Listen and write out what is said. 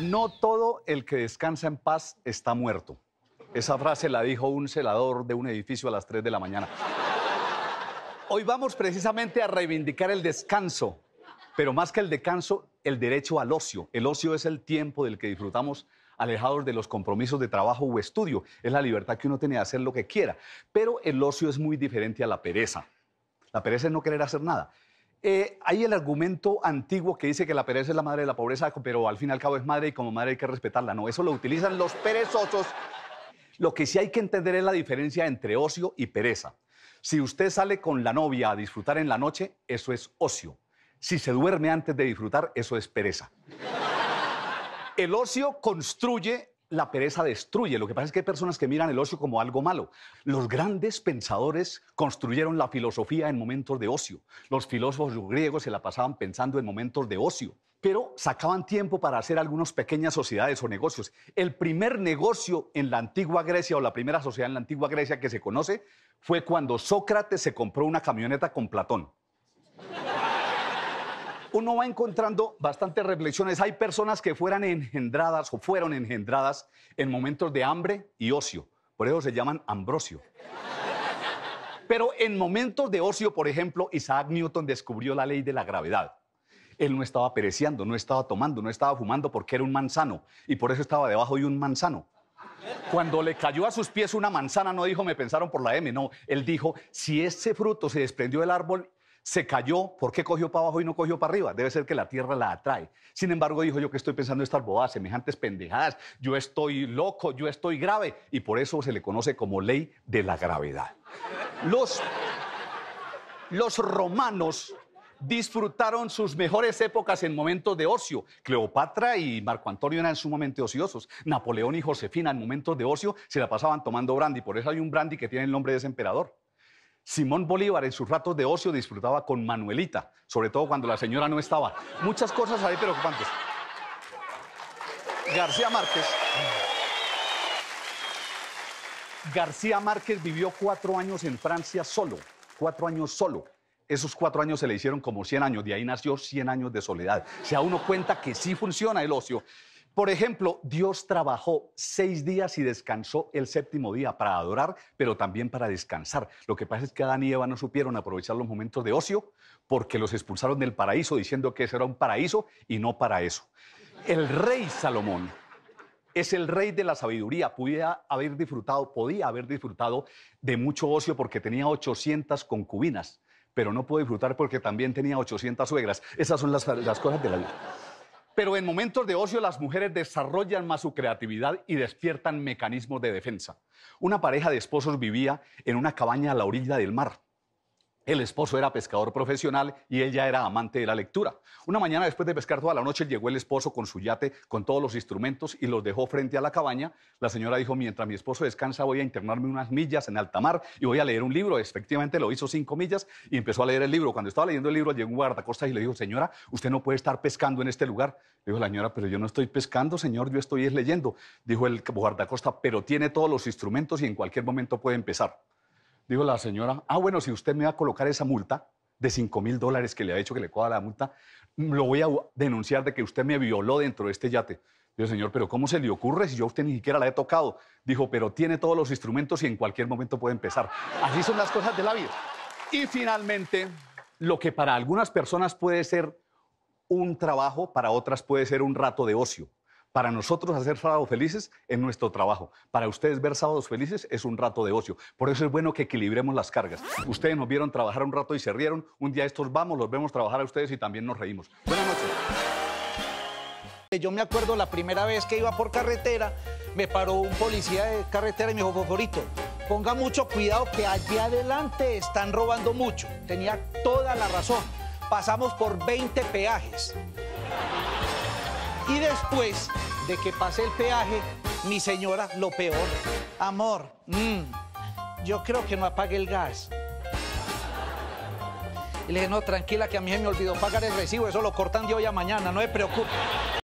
No todo el que descansa en paz está muerto. Esa frase la dijo un celador de un edificio a las 3 de la mañana. Hoy vamos precisamente a reivindicar el descanso, pero más que el descanso, el derecho al ocio. El ocio es el tiempo del que disfrutamos alejados de los compromisos de trabajo o estudio. Es la libertad que uno tiene de hacer lo que quiera. Pero el ocio es muy diferente a la pereza. La pereza es no querer hacer nada. Eh, hay el argumento antiguo que dice que la pereza es la madre de la pobreza, pero al fin y al cabo es madre y como madre hay que respetarla. No, eso lo utilizan los perezosos. Lo que sí hay que entender es la diferencia entre ocio y pereza. Si usted sale con la novia a disfrutar en la noche, eso es ocio. Si se duerme antes de disfrutar, eso es pereza. El ocio construye la pereza destruye. Lo que pasa es que hay personas que miran el ocio como algo malo. Los grandes pensadores construyeron la filosofía en momentos de ocio. Los filósofos griegos se la pasaban pensando en momentos de ocio, pero sacaban tiempo para hacer algunas pequeñas sociedades o negocios. El primer negocio en la antigua Grecia o la primera sociedad en la antigua Grecia que se conoce fue cuando Sócrates se compró una camioneta con Platón uno va encontrando bastantes reflexiones. Hay personas que fueran engendradas o fueron engendradas en momentos de hambre y ocio. Por eso se llaman Ambrosio. Pero en momentos de ocio, por ejemplo, Isaac Newton descubrió la ley de la gravedad. Él no estaba pereciendo, no estaba tomando, no estaba fumando porque era un manzano y por eso estaba debajo de un manzano. Cuando le cayó a sus pies una manzana, no dijo me pensaron por la M, no, él dijo, si ese fruto se desprendió del árbol se cayó, ¿por qué cogió para abajo y no cogió para arriba? Debe ser que la tierra la atrae. Sin embargo, dijo yo que estoy pensando estas bobadas, semejantes pendejadas, yo estoy loco, yo estoy grave, y por eso se le conoce como ley de la gravedad. Los, los romanos disfrutaron sus mejores épocas en momentos de ocio. Cleopatra y Marco Antonio eran sumamente ociosos. Napoleón y Josefina en momentos de ocio se la pasaban tomando brandy, por eso hay un brandy que tiene el nombre de ese emperador. Simón Bolívar en sus ratos de ocio disfrutaba con Manuelita, sobre todo cuando la señora no estaba. Muchas cosas ahí preocupantes. García Márquez. García Márquez vivió cuatro años en Francia solo, cuatro años solo. Esos cuatro años se le hicieron como 100 años, de ahí nació 100 años de soledad. Si a uno cuenta que sí funciona el ocio. Por ejemplo, Dios trabajó seis días y descansó el séptimo día para adorar, pero también para descansar. Lo que pasa es que Adán y Eva no supieron aprovechar los momentos de ocio porque los expulsaron del paraíso diciendo que ese era un paraíso y no para eso. El rey Salomón es el rey de la sabiduría. Podía haber disfrutado, podía haber disfrutado de mucho ocio porque tenía 800 concubinas, pero no pudo disfrutar porque también tenía 800 suegras. Esas son las cosas de la vida. Pero en momentos de ocio las mujeres desarrollan más su creatividad y despiertan mecanismos de defensa. Una pareja de esposos vivía en una cabaña a la orilla del mar. El esposo era pescador profesional y ella era amante de la lectura. Una mañana después de pescar toda la noche llegó el esposo con su yate, con todos los instrumentos y los dejó frente a la cabaña. La señora dijo, mientras mi esposo descansa voy a internarme unas millas en alta mar y voy a leer un libro. Efectivamente lo hizo cinco millas y empezó a leer el libro. Cuando estaba leyendo el libro llegó un guardacostas y le dijo, señora, usted no puede estar pescando en este lugar. dijo la señora, pero yo no estoy pescando, señor, yo estoy leyendo. Dijo el guardacosta: pero tiene todos los instrumentos y en cualquier momento puede empezar. Dijo la señora, ah, bueno, si usted me va a colocar esa multa de 5 mil dólares que le ha hecho que le coja la multa, lo voy a denunciar de que usted me violó dentro de este yate. Dijo, señor, pero ¿cómo se le ocurre si yo a usted ni siquiera la he tocado? Dijo, pero tiene todos los instrumentos y en cualquier momento puede empezar. Así son las cosas de la vida. Y finalmente, lo que para algunas personas puede ser un trabajo, para otras puede ser un rato de ocio. Para nosotros hacer sábados felices es nuestro trabajo. Para ustedes ver sábados felices es un rato de ocio. Por eso es bueno que equilibremos las cargas. Ustedes nos vieron trabajar un rato y se rieron. Un día estos vamos, los vemos trabajar a ustedes y también nos reímos. Buenas noches. Yo me acuerdo la primera vez que iba por carretera, me paró un policía de carretera y me dijo, favorito, ponga mucho cuidado que allí adelante están robando mucho. Tenía toda la razón. Pasamos por 20 peajes. Y después de que pase el peaje, mi señora, lo peor, amor, mm, yo creo que no apague el gas. Y le dije, no, tranquila, que a mí se me olvidó pagar el recibo, eso lo cortan de hoy a mañana, no me preocupe.